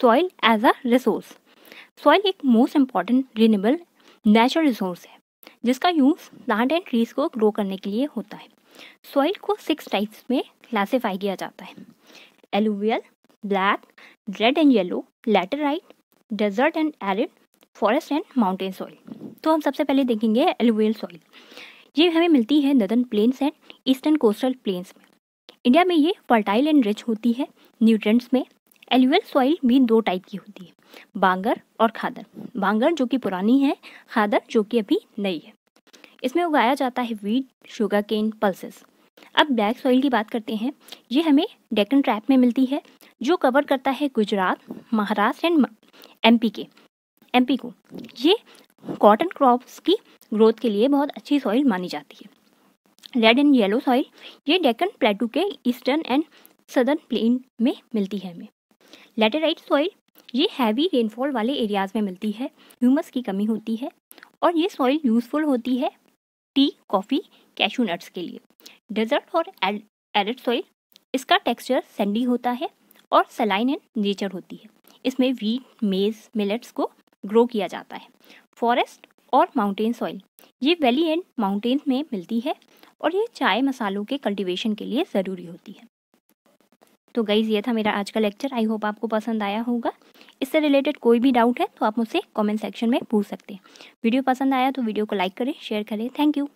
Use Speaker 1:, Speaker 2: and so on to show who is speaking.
Speaker 1: soil as a resource soil एक most important renewable natural resource है जिसका use plant and trees को grow करने के लिए होता है सॉइल को सिक्स टाइप्स में क्लासीफाई किया जाता है alluvial black red and yellow laterite desert and arid forest and mountain soil तो हम सबसे पहले देखेंगे एलुवियल सॉइल ये हमें मिलती है northern plains and eastern coastal plains में इंडिया में ये फर्टाइल एंड रिच होती है न्यूट्रेंट्स में एलुअल सॉइल भी दो टाइप की होती है बांगर और खादर बांगर जो कि पुरानी है खादर जो कि अभी नई है इसमें उगाया जाता है वीट शुगर केन पल्सेस अब ब्लैक सॉइल की बात करते हैं ये हमें डेकन ट्रैप में मिलती है जो कवर करता है गुजरात महाराष्ट्र एंड एम के एम को ये कॉटन क्रॉप्स की ग्रोथ के लिए बहुत अच्छी सॉइल मानी जाती है रेड एंड येलो सॉइल ये डेकन प्लेटू के ईस्टर्न एंड सदर्न प्लेन में मिलती है हमें लेटेराइट सॉइल ये हैवी रेनफॉल वाले एरियाज़ में मिलती है ह्यूमस की कमी होती है और ये सॉइल यूज़फुल होती है टी कॉफ़ी कैशू नट्स के लिए डेजर्ट और एरिड सॉइल इसका टेक्सचर सेंडी होता है और सलाइन इन नेचर होती है इसमें वीट मेज़ मिलेट्स को ग्रो किया जाता है फॉरेस्ट और माउंटेन सॉइल ये वैली एंड माउंटेन्स में मिलती है और ये चाय मसालों के कल्टीवेशन के लिए ज़रूरी होती है तो गाइज़ ये था मेरा आज का लेक्चर आई होप आपको पसंद आया होगा इससे रिलेटेड कोई भी डाउट है तो आप मुझसे कमेंट सेक्शन में पूछ सकते हैं वीडियो पसंद आया तो वीडियो को लाइक करें शेयर करें थैंक यू